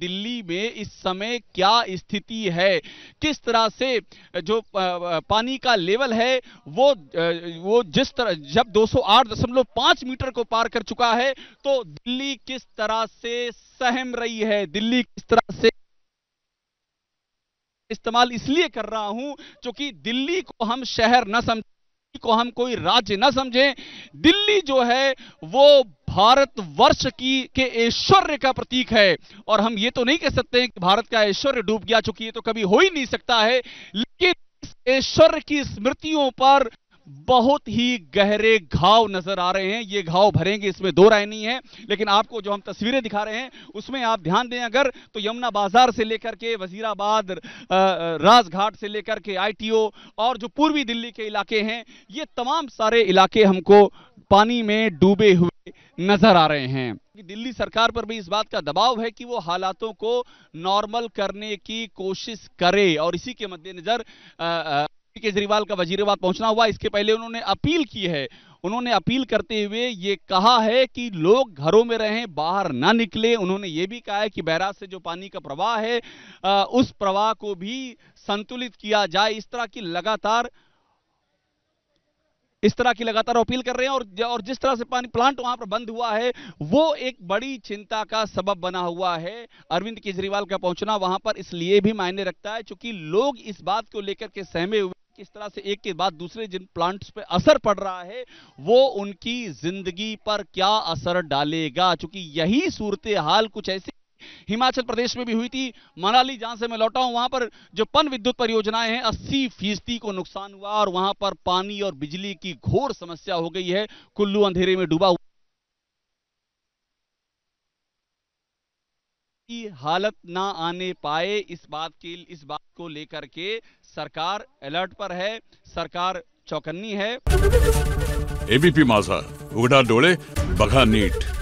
दिल्ली में इस समय क्या स्थिति है किस तरह से जो पानी का लेवल है वो वो जिस तरह जब 208.5 मीटर को पार कर चुका है तो दिल्ली किस तरह से सहम रही है दिल्ली किस तरह से इस्तेमाल इसलिए कर रहा हूं क्योंकि दिल्ली को हम शहर न समझ को हम कोई राज्य न समझें दिल्ली जो है वो भारत वर्ष की के ऐश्वर्य का प्रतीक है और हम ये तो नहीं कह सकते हैं कि भारत का ऐश्वर्य डूब गया चुकी है तो कभी हो ही नहीं सकता है लेकिन ऐश्वर्य की स्मृतियों पर बहुत ही गहरे घाव नजर आ रहे हैं ये घाव भरेंगे इसमें दो राय नहीं है लेकिन आपको जो हम तस्वीरें दिखा रहे हैं उसमें आप ध्यान दें अगर तो यमुना बाजार से लेकर के वजीराबाद राजघाट से लेकर के आईटीओ और जो पूर्वी दिल्ली के इलाके हैं ये तमाम सारे इलाके हमको पानी में डूबे हुए नजर आ रहे हैं दिल्ली सरकार पर भी इस बात का दबाव है कि वो हालातों को नॉर्मल करने की कोशिश करे और इसी के मद्देनजर केजरीवाल का वजीराबाद पहुंचना हुआ इसके पहले उन्होंने अपील की है उन्होंने अपील करते हुए ये कहा है कि लोग घरों में रहें बाहर ना निकले उन्होंने ये भी कहा है कि बैराज से जो पानी का प्रवाह है उस प्रवाह को भी संतुलित किया जाए इस तरह की लगातार इस तरह की लगातार अपील कर रहे हैं और और जिस तरह से पानी प्लांट वहां पर बंद हुआ है वो एक बड़ी चिंता का सबब बना हुआ है अरविंद केजरीवाल का पहुंचना वहां पर इसलिए भी मायने रखता है चूंकि लोग इस बात को लेकर के सहमे हुए किस तरह से एक के बाद दूसरे जिन प्लांट्स पे असर पड़ रहा है वो उनकी जिंदगी पर क्या असर डालेगा क्योंकि यही सूरत हाल कुछ ऐसी हिमाचल प्रदेश में भी हुई थी मनाली जहां से मैं लौटा हूं वहां पर जो पन विद्युत परियोजनाएं हैं अस्सी फीसदी को नुकसान हुआ और वहां पर पानी और बिजली की घोर समस्या हो गई है कुल्लू अंधेरे में डूबा हुआ की हालत ना आने पाए इस बात की इस बात को लेकर के सरकार अलर्ट पर है सरकार चौकन्नी है एबीपी माझा उगड़ा डोले बघा नीट